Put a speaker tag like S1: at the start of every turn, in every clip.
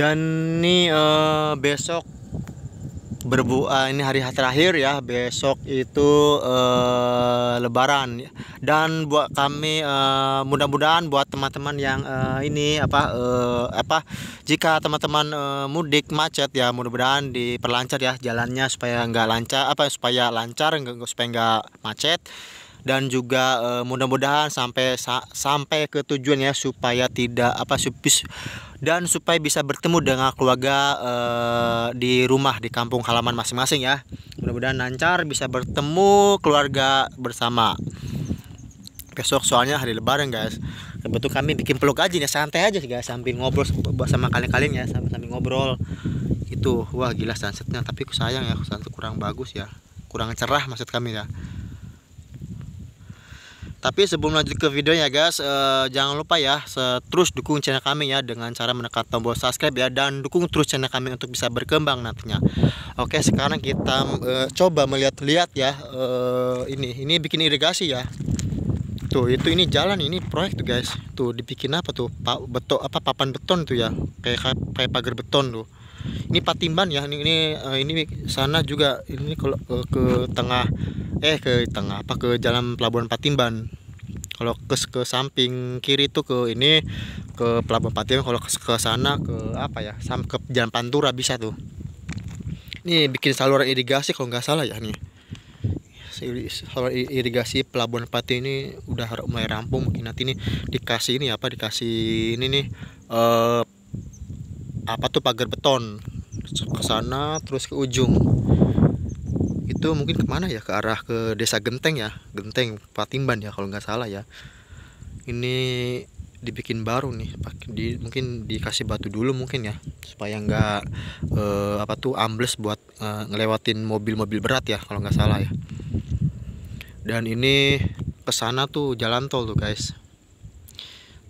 S1: dan ini uh, eh, besok berbuah eh, ini hari terakhir ya besok itu uh, lebaran dan buat kami uh, mudah-mudahan buat teman-teman yang uh, ini apa uh, apa jika teman-teman uh, mudik macet ya mudah-mudahan diperlancar ya jalannya supaya nggak lancar apa supaya lancar supaya nggak macet dan juga uh, mudah-mudahan sampai sa, sampai ke tujuan ya supaya tidak apa supis dan supaya bisa bertemu dengan keluarga uh, di rumah di kampung halaman masing-masing ya. Mudah-mudahan lancar bisa bertemu keluarga bersama. Besok soalnya hari lebaran guys. Kebetulan kami bikin peluk aja nih santai aja sih guys sambil ngobrol sama kalian-kalian ya sambil, sambil ngobrol itu wah gila sunsetnya tapi sayang ya sunset kurang bagus ya kurang cerah maksud kami ya tapi sebelum lanjut ke videonya guys, eh, jangan lupa ya terus dukung channel kami ya dengan cara menekan tombol subscribe ya dan dukung terus channel kami untuk bisa berkembang nantinya. Oke, sekarang kita eh, coba melihat-lihat ya eh, ini. Ini bikin irigasi ya. Tuh, itu ini jalan ini proyek tuh guys. Tuh dibikin apa tuh? Pa beton apa papan beton tuh ya. Kayak kayak pagar beton tuh. Ini Patimban ya. Ini ini eh, ini sana juga ini kalau ke, eh, ke tengah eh ke tengah apa ke jalan Pelabuhan Patimban kalau ke ke samping kiri itu ke ini ke Pelabuhan Patimban kalau ke, ke sana ke apa ya sam ke jalan Pantura bisa tuh ini bikin saluran irigasi kalau nggak salah ya nih saluran irigasi Pelabuhan Pati ini udah mulai rampung mungkin nanti ini dikasih ini apa dikasih ini nih eh, apa tuh pagar beton ke sana terus ke ujung itu mungkin kemana ya ke arah ke desa Genteng ya Genteng Patimban ya kalau nggak salah ya ini dibikin baru nih di, mungkin dikasih batu dulu mungkin ya supaya nggak eh, apa tuh ambles buat eh, ngelewatin mobil-mobil berat ya kalau nggak salah ya dan ini kesana tuh jalan tol tuh guys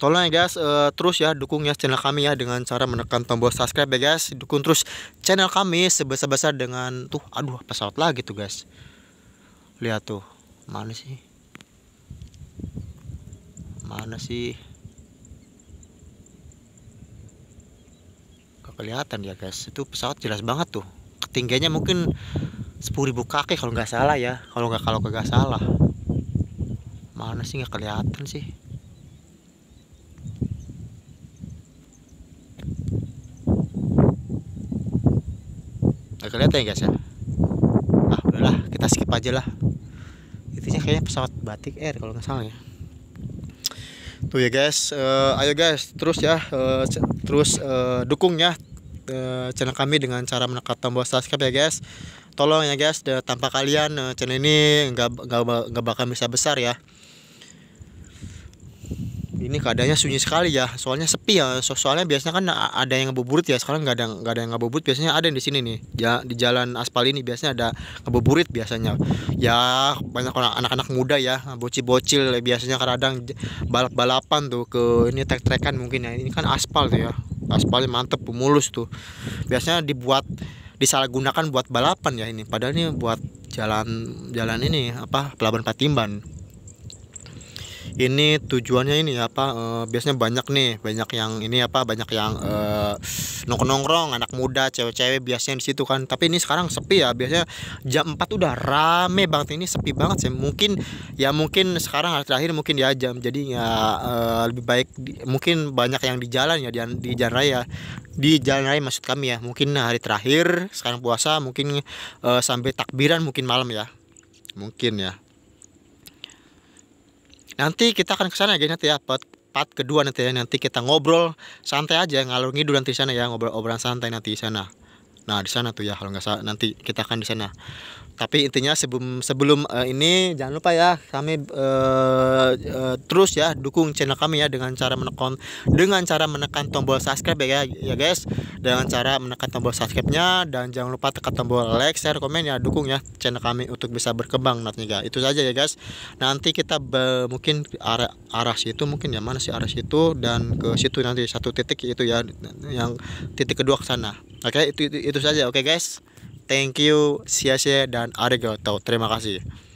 S1: tolong ya guys uh, terus ya dukung ya channel kami ya dengan cara menekan tombol subscribe ya guys dukung terus channel kami sebesar-besar dengan tuh aduh pesawat lagi tuh guys lihat tuh mana sih mana sih gak kelihatan ya guys itu pesawat jelas banget tuh ketinggiannya mungkin 10.000 kaki kalau nggak salah ya kalau nggak kalau nggak salah mana sih nggak kelihatan sih Gak kelihatan ya guys ya ah udahlah kita skip aja lah intinya kayaknya pesawat batik air kalau nggak salah ya tuh ya guys uh, ayo guys terus ya uh, terus uh, dukung ya uh, channel kami dengan cara menekan tombol subscribe ya guys tolong ya guys tanpa kalian uh, channel ini nggak nggak bakal bisa besar ya ini keadaannya sunyi sekali ya soalnya sepi ya so soalnya biasanya kan ada yang ngebuburit ya sekarang nggak ada nggak ada yang ngebuburit biasanya ada yang di sini nih ya di jalan aspal ini biasanya ada ngebuburit biasanya ya banyak anak-anak muda ya bocil-bocil ya, biasanya kan kadang balap-balapan tuh ke ini trek-trekan mungkin ya ini kan aspal tuh ya aspalnya mantep pemulus tuh biasanya dibuat disalahgunakan buat balapan ya ini padahal ini buat jalan jalan ini apa pelabuhan Patimban ini tujuannya ini apa e, biasanya banyak nih banyak yang ini apa banyak yang e, nongkrong-nongkrong anak muda cewek-cewek biasanya di situ kan tapi ini sekarang sepi ya biasanya jam 4 udah rame banget ini sepi banget sih mungkin ya mungkin sekarang hari terakhir mungkin ya jam jadi ya e, lebih baik di, mungkin banyak yang di jalan ya di, di jalan raya di jalan raya maksud kami ya mungkin hari terakhir sekarang puasa mungkin e, sampai takbiran mungkin malam ya mungkin ya Nanti kita akan ke sana ya guys nanti ya part, part kedua nanti ya. Nanti kita ngobrol santai aja ngalur ngidul nanti sana ya ngobrol ngobrol santai nanti di sana. Nah, di sana tuh ya kalau nggak salah nanti kita akan di sana tapi intinya sebelum sebelum uh, ini jangan lupa ya kami uh, uh, terus ya dukung channel kami ya dengan cara menekan dengan cara menekan tombol subscribe ya ya guys dengan cara menekan tombol subscribe-nya dan jangan lupa tekan tombol like share komen ya dukung ya channel kami untuk bisa berkembang nantinya itu saja ya guys nanti kita be, mungkin arah arah situ mungkin ya mana sih arah situ dan ke situ nanti satu titik itu ya yang titik kedua ke sana oke okay, itu, itu itu saja oke okay, guys thank you, sia-sia, dan arigato. Terima kasih.